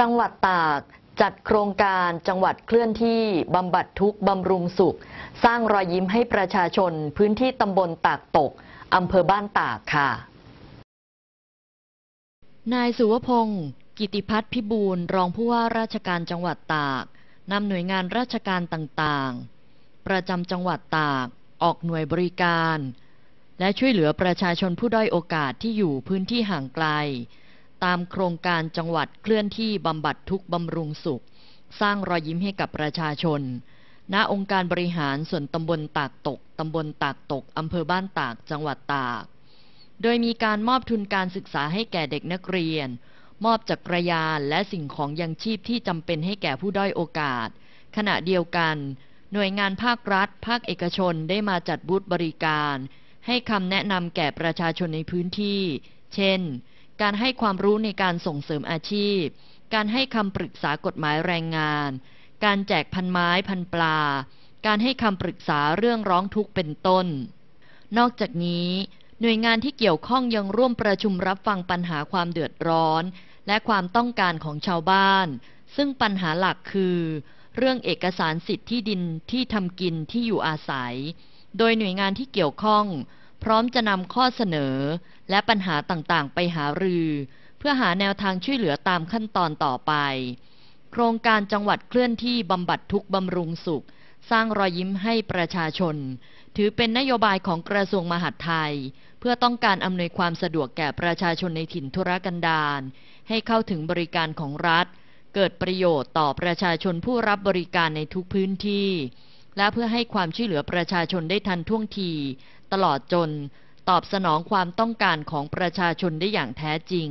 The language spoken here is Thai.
จังหวัดตากจัดโครงการจังหวัดเคลื่อนที่บำบัดทุกบำรุงสุข สร้างรอยยิ้มให้ประชาชนพื้นที่ตำบลตากตกอำเภอบ้านตากค่ะ นายสุวพงศ์กิติพัฒน์พิบูลรองผู้ว่าราชการจังหวัดตากนำหน่วยงานราชการต่างๆ ประจำจังหวัดตากออกหน่วยบริการ และช่วยเหลือประชาชนผู้ด้อยโอกาสที่อยู่พื้นที่ห่างไกลตามโครงการจังหวัดเคลื่อนที่บำบัดทุกบำรุงสุข สร้างรอยยิ้มให้กับประชาชน ณ องค์การบริหารส่วนตำบลตากตกตำบลตากตกอำเภอบ้านตากจังหวัดตาก โดยมีการมอบทุนการศึกษาให้แก่เด็กนักเรียน มอบจักรยานและสิ่งของยังชีพที่จำเป็นให้แก่ผู้ด้อยโอกาส ขณะเดียวกัน หน่วยงานภาครัฐ ภาคเอกชนได้มาจัดบูธบริการ ให้คำแนะนำแก่ประชาชนในพื้นที่ เช่นการให้ความรู้ในการส่งเสริมอาชีพ การให้คำปรึกษากฎหมายแรงงาน การแจกพันไม้พันปลา การให้คำปรึกษาเรื่องร้องทุกข์เป็นต้น นอกจากนี้ หน่วยงานที่เกี่ยวข้องยังร่วมประชุมรับฟังปัญหาความเดือดร้อน และความต้องการของชาวบ้าน ซึ่งปัญหาหลักคือ เรื่องเอกสารสิทธิ์ที่ดินที่ทำกินที่อยู่อาศัย โดยหน่วยงานที่เกี่ยวข้องร้อมจะนำข้อเสนอและปัญหาต่างๆ ไปหารือ เพื่อหาแนวทางช่วยเหลือตามขั้นตอนต่อไป โครงการจังหวัดเคลื่อนที่บำบัดทุกบำรุงสุข สร้างรอยยิ้มให้ประชาชน ถือเป็นนโยบายของกระทรวงมหาดไทย เพื่อต้องการอำนวยความสะดวกแก่ประชาชนในถิ่นทุรกันดารให้เข้าถึงบริการของรัฐ เกิดประโยชน์ต่อประชาชนผู้รับบริการในทุกพื้นที่และเพื่อให้ความช่วยเหลือประชาชนได้ทันท่วงที ตลอดจนตอบสนองความต้องการของประชาชนได้อย่างแท้จริง